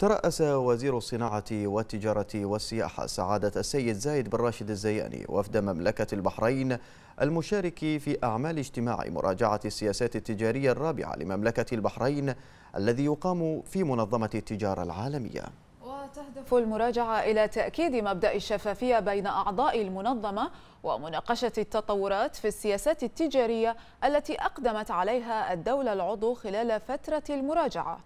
ترأس وزير الصناعة والتجارة والسياحة سعادة السيد زايد بن راشد الزياني وفد مملكة البحرين المشارك في أعمال اجتماع مراجعة السياسات التجارية الرابعة لمملكة البحرين الذي يقام في منظمة التجارة العالمية تهدف المراجعة إلى تأكيد مبدأ الشفافية بين أعضاء المنظمة ومناقشة التطورات في السياسات التجارية التي أقدمت عليها الدولة العضو خلال فترة المراجعة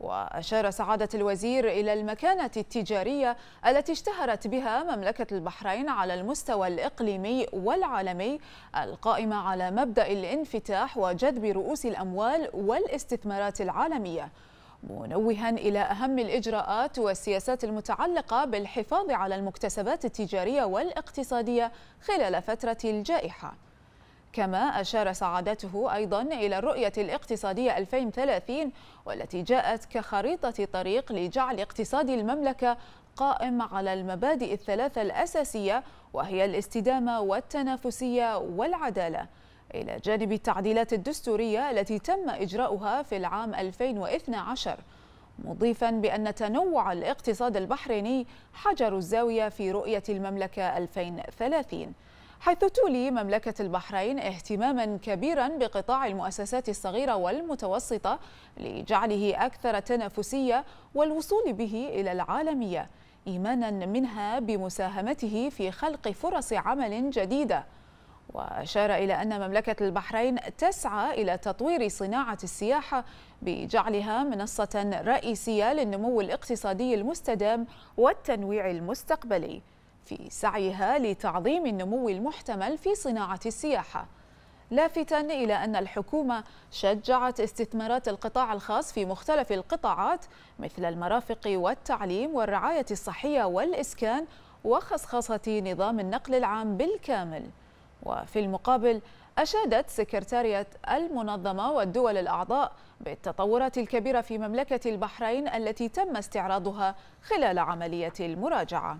وأشار سعادة الوزير إلى المكانة التجارية التي اشتهرت بها مملكة البحرين على المستوى الإقليمي والعالمي القائمة على مبدأ الانفتاح وجذب رؤوس الأموال والاستثمارات العالمية منوها إلى أهم الإجراءات والسياسات المتعلقة بالحفاظ على المكتسبات التجارية والاقتصادية خلال فترة الجائحة كما أشار سعادته أيضا إلى الرؤية الاقتصادية 2030 والتي جاءت كخريطة طريق لجعل اقتصاد المملكة قائم على المبادئ الثلاثة الأساسية وهي الاستدامة والتنافسية والعدالة إلى جانب التعديلات الدستورية التي تم إجراؤها في العام 2012 مضيفا بأن تنوع الاقتصاد البحريني حجر الزاوية في رؤية المملكة 2030 حيث تولي مملكة البحرين اهتماما كبيرا بقطاع المؤسسات الصغيرة والمتوسطة لجعله أكثر تنافسية والوصول به إلى العالمية إيمانا منها بمساهمته في خلق فرص عمل جديدة وأشار إلى أن مملكة البحرين تسعى إلى تطوير صناعة السياحة بجعلها منصة رئيسية للنمو الاقتصادي المستدام والتنويع المستقبلي في سعيها لتعظيم النمو المحتمل في صناعة السياحة لافتا إلى أن الحكومة شجعت استثمارات القطاع الخاص في مختلف القطاعات مثل المرافق والتعليم والرعاية الصحية والإسكان وخصخصة نظام النقل العام بالكامل وفي المقابل أشادت سكرتارية المنظمة والدول الأعضاء بالتطورات الكبيرة في مملكة البحرين التي تم استعراضها خلال عملية المراجعة